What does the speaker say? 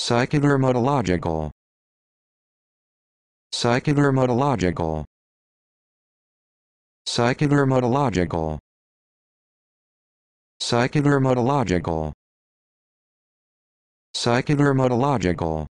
Psychodermatological Psychodermatological Psychodermatological Psychodermatological Psychodermatological